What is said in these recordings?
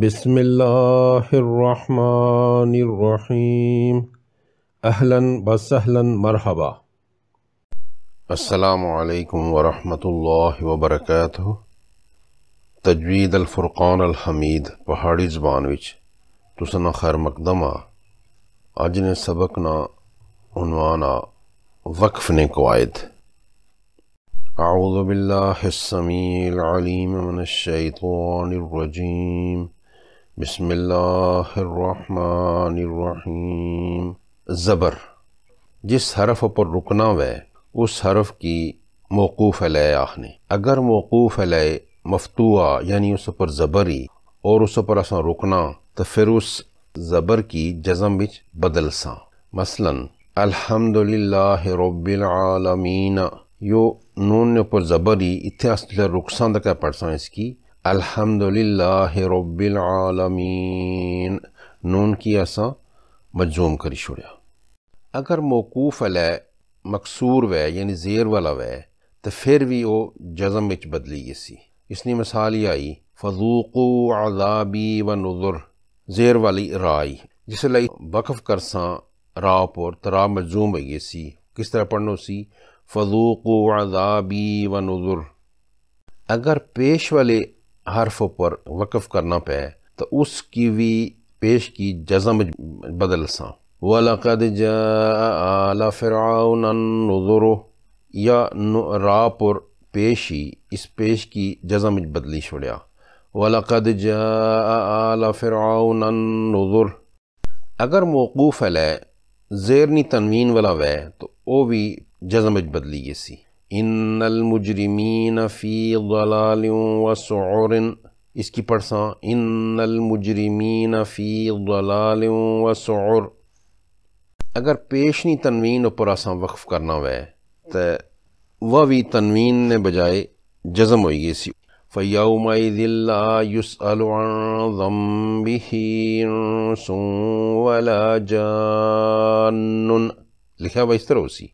بسم اللہ الرحمن الرحیم اہلاً بسہلاً مرحبا السلام علیکم ورحمۃ اللہ وبرکاتہ تجوید الفرقان الحمید پہاڑی زبان وچ تسنا خیر مقدمہ اجن سبق نا عنوانہ وقف نے قوائد اعوذ باللہ السمیع العلیم من الشیطان الرجیم بسم اللہ الرحمن الرحیم زبر جس حرف پر رکنا وے اس حرف کی موقوف علیہ آخنے اگر موقوف علیہ مفتوا یعنی اس پر زبری اور اس پر اثا رکنا تو پھر اس زبر کی جزم بچ بدل سا مثلا الحمد رب العالمین یو نون پر زبری ہی اتنے اصل رخساں تک پڑھ اس کی الحمد للہ رب نون کی آسان مجزوم کری شوڑیا اگر موقوف علی مقصور وے یعنی زیر والا وے تو پھر بھی وزم بدلی گئے سی اس نے مثال ہی آئی فضوقو عذابی و نظر زیر والی رائی جس لئی بقف کرساں را پور ترا مجزوم ہے ہوئی سی کس طرح پڑھنو سی فضوقو عذابی و نظر اگر پیش والے حرف پر وقف کرنا پے تو اس کی بھی پیش کی جزم بدل سا جَاءَ آلَ فِرْعَوْنَ النُّذُرُ یا نا پر پیشی اس پیش کی جزم بدلی چھوڑیا جَاءَ آلَ فِرْعَوْنَ النُّذُرُ اگر موقوف ہے لے زیرنی تنوین والا وے تو او بھی جزم بدلی گئی سی انَََََََجر نفی غلالیوں و صعن اس کی پڑھساں ان المجرمین فی ضلال و صور اگر پیشنی تنوین اوپر آسان وقف کرنا ہوئے تو وہ بھی تنوین نے بجائے جزم ہوئی سی فَيَوْمَئِذِ میں يُسْأَلُ عَنْ ذَنْبِهِ غم وَلَا جَانٌ لکھا ہوا اس بستر اسی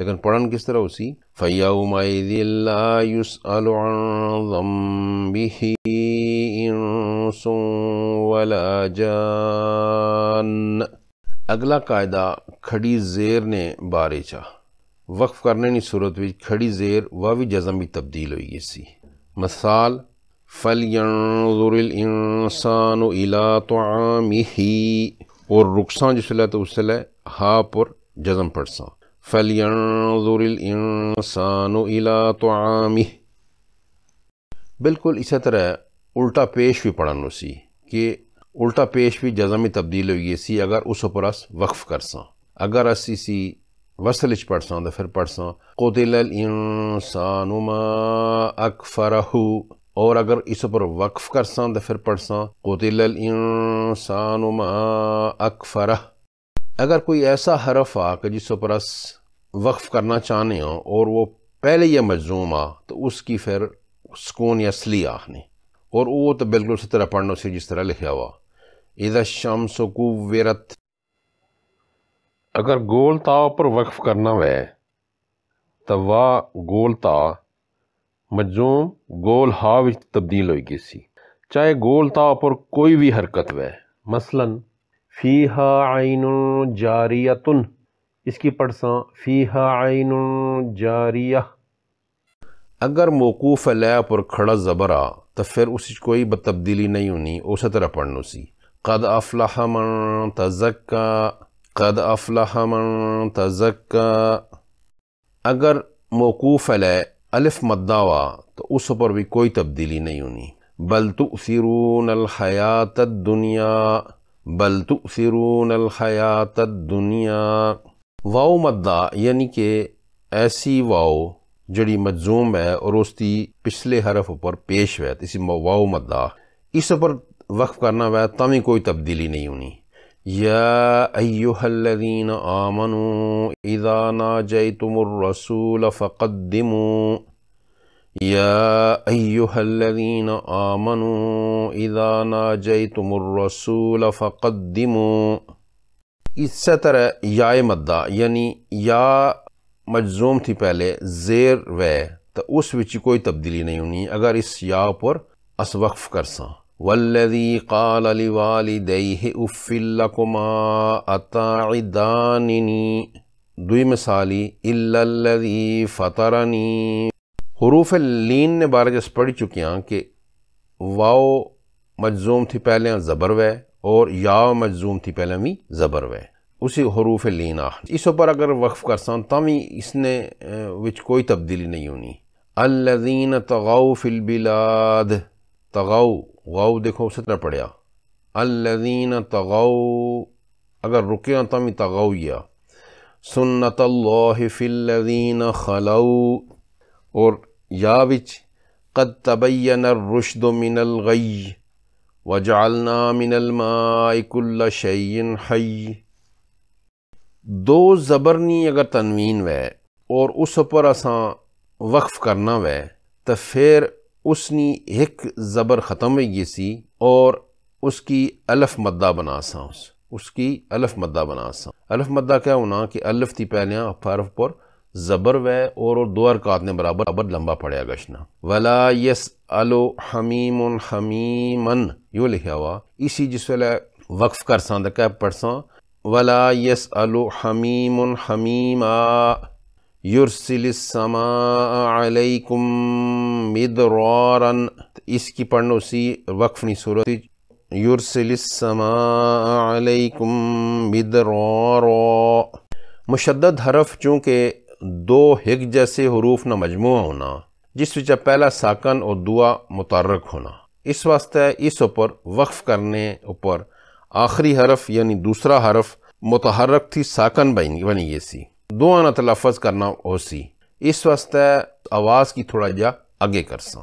لیکن پڑھن کس طرح اسی فَيَوْمَئِذِ اللَّا يُسْأَلُ عَنْ ذَنْبِهِ اِنْسٌ وَلَا جَانَ اگلا قائدہ کھڑی زیر نے بارے چاہ وقف کرنے نہیں صورت بھی کھڑی زیر بھی جزم بھی تبدیل ہوئی اسی مثال فَلْيَنْظُرِ الْإِنسَانُ إِلَىٰ تُعَامِهِ اور رکسان جسلہ تو اس سے لے ہا پر جزم پڑھ سان الْإِنسَانُ إِلَىٰ فلور ملک اسی طرح الٹا پیش بھی پڑھنا اسی کہ الٹا پیش بھی جزا میں تبدیل ہوئی سی اگر اس اوپر اس وقف کرساں اگر اس اسی وسلس پڑھساں تو پھر پڑھساں قُتِلَ الْإِنسَانُ مَا أَكْفَرَهُ اور اگر اس پر وقف کرساں تو پھر پڑھساں قُتِلَ الْإِنسَانُ مَا أَكْفَرَهُ اگر کوئی ایسا حرف آ کہ جس پر اس وقف کرنا چاہنے ہوں اور وہ پہلے یہ مجزوم آ تو اس کی پھر سکون یا سلی آخنے اور وہ تو بالکل اسی طرح پڑھنا سے جس طرح لکھا ہوا اذا اچھا شمس وکو اگر گول تا پر وقف کرنا ہوئے تو وہ گول تا مجزوم گول ہا تبدیل ہوئی سی چاہے گول تا پر کوئی بھی حرکت ہوئے مثلاً فی ہا آئین جاریتن اس کی پڑھساں فی ہا آئین جاریہ اگر موقوف لیا پر کھڑا زبرا تو پھر اس کوئی بتبدیلی نہیں ہونی اسے طرح سی قد افلح من تزکا قد افلح من تزکا اگر موقوف لََ الف مدعا تو اس پر بھی کوئی تبدیلی نہیں ہونی بل تؤثرون الحیات الدنیا بل تؤثرون الحیات الدنیا واؤ مدہ یعنی کہ ایسی واؤ جڑی مجزوم ہے اور اس کی پچھلے حرف پر پیش ہے اسی واؤ مدہ اس پر وقف کرنا تم ہی کوئی تبدیلی نہیں ہونی یا ایوہ الذین آمنوا اذا ناجیتم الرسول فقدموا يا أيها الذين آمنوا إذا ناجيتم الرسول فقدموا اس سے طرح یا مدہ یعنی یا مجزوم تھی پہلے زیر وے تو اس وچی کوئی تبدیلی نہیں ہونی اگر اس یا پر اس وقف کر والذی قال لوالدیہ افل لکما اتاعداننی دوی مثالی اللہ الذی فطرنی حروف لین نے بارے جس پڑھی چکی ہیں کہ واؤ مجزوم تھی پہلے زبر وے اور یا مجزوم تھی پہلے بھی زبر وے اسی حروف لین آخر اس اوپر اگر وقف کر ہی اس نے وچ کوئی تبدیلی نہیں ہونی الَّذِينَ تَغَوْ فِي الْبِلَادِ تَغَوْ غَوْ دیکھو اسے طرح پڑھیا تَغَوْ اگر رکے ہیں تم تغاؤ سنت اللہ فِي الَّذِينَ خَلَوْ اور یا وچ قد تبین الرشد من من الغی وجعلنا الماء شيء حي دو زبرنی اگر تنوین وے اور اس پر اساں وقف کرنا وے تو پھر اس نی ایک زبر ختم ہوئی سی اور اس کی الف مدہ بنا سا اس کی الف مدہ بنا سا الف مدہ کیا ہونا کہ الف تھی پہلے ہاں، حرف پر زبر وے اور دو ارکات نے برابر عبد لمبا پڑیا گشنا وَلَا يَسْأَلُ حَمِيمٌ حَمِيمًا یوں لکھا ہوا اسی جس ویلے وقف کر ساں دکھا پڑھ ساں وَلَا يَسْأَلُ حَمِيمٌ حَمِيمًا يُرْسِلِ السَّمَاءَ عَلَيْكُمْ مِدْرَارًا اس کی پڑھنے اسی وقف نہیں صورت يُرْسِلِ السَّمَاءَ عَلَيْكُمْ مِدْرَارًا مشدد حرف چونکہ دو ہگ جیسے حروف نہ مجموعہ ہونا جس کا پہلا ساکن اور دعا متعرق ہونا اس واسطے اس اوپر وقف کرنے اوپر آخری حرف یعنی دوسرا حرف متحرک تھی ساکن بنی یہ سی تلفظ کرنا ہو سی اس واسطے آواز کی تھوڑا جا اگے کر سا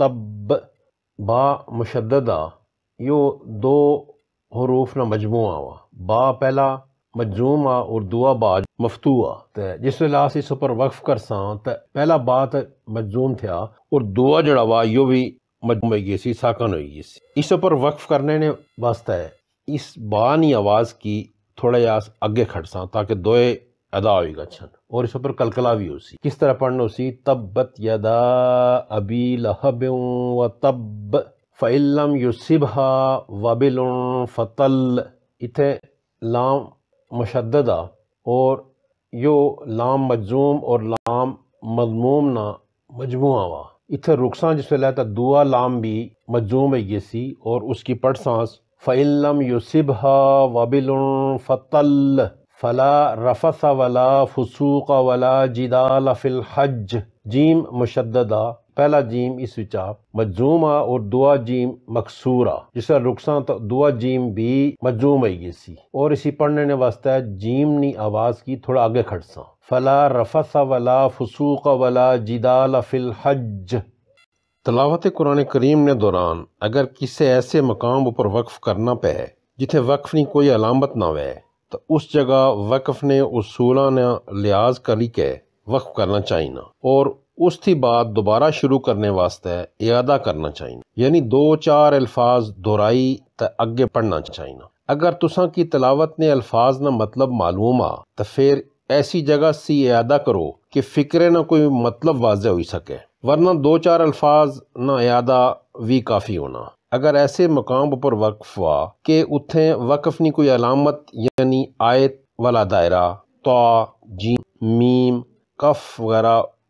تب با مشددہ یو دو حروف نہ مجموعہ ہوا با پہلا مجزوم آ اور دعا با مفتوع تے جس ویلا اسی سپر وقف کر ساں تے پہلا با تے مجزوم تھیا اور دعا جڑا وا یو بھی مجموع ہوئی گئی سی ساکن ہوئی گئی سی اس پر وقف کرنے نے واسطہ ہے اس با نی آواز کی تھوڑا یا اگے کھڑ ساں تاکہ دوئے ادا ہوئی گا چھن اور اس پر کلکلا بھی ہو سی کس طرح پڑھنے ہو سی تبت یدا ابی لہب و تب فعلم یوسبہ وبل فتل اتھے لام مشددہ اور یو لام مجزوم اور لام مضموم نہ مجموعہ ہوا اتھے رخساں جس میں تا دعا لام بھی مجزوم ہے یہ سی اور اس کی پڑھ سانس فعلم یوسبہ وبل فتل فلا رفس ولا فسوق ولا جدال فی الحج جیم مشددہ پہلا جیم اس وچا مجزوم آ اور دعا جیم مقصور آ جس کا رکسان تو دعا جیم بھی مجزوم آئی گی سی اور اسی پڑھنے نے واسطہ جیم نی آواز کی تھوڑا آگے کھڑساں فلا رفص ولا فسوق ولا جدال فی الحج تلاوت قرآن کریم نے دوران اگر کسے ایسے مقام اوپر وقف کرنا پہ جتھے وقف نہیں کوئی علامت نہ ہوئے تو اس جگہ وقف نے اصولہ نے لحاظ کری کے وقف کرنا چاہینا اور اس تھی بات دوبارہ شروع کرنے واسطے اعادہ کرنا چاہینا یعنی دو چار الفاظ دورائی تا اگے پڑھنا چاہینا اگر تساں کی تلاوت نے الفاظ نہ مطلب معلوم آ تو پھر ایسی جگہ سی اعادہ کرو کہ فکرے نہ کوئی مطلب واضح ہوئی سکے ورنہ دو چار الفاظ نہ اعادہ بھی کافی ہونا اگر ایسے مقام پر وقف ہوا کہ اتنے وقف نہیں کوئی علامت یعنی آیت والا دائرہ تا جیم میم کف وغیرہ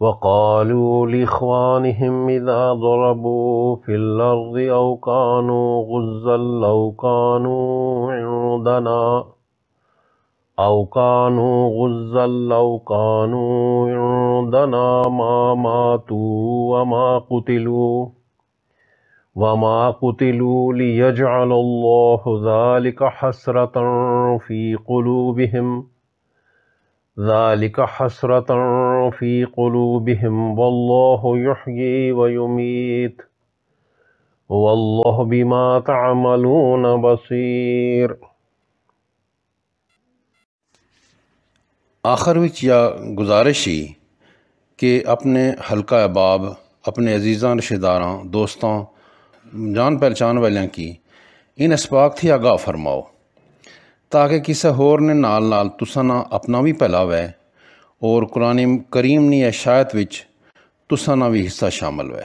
وقالوا لإخوانهم إذا ضربوا في الأرض أو كانوا غزا لو كانوا عندنا أو كانوا غزا لو كانوا عندنا ما ماتوا وما قتلوا وما قتلوا ليجعل الله ذلك حسرة في قلوبهم ذلك حسرة فی قلوبهم والله يحيي ويميت والله بما تعملون بصير آخر وچ یا گزارشی کہ اپنے حلقہ عباب اپنے عزیزان رشداراں دوستاں جان پہلچان والیاں کی ان اسباق تھی آگاہ فرماؤ تاکہ کسے ہور نے نال نال تسانا اپنا بھی پہلاوے اور قرآن کریم نی اشاعت وچ تسانہ بھی حصہ شامل ہوئے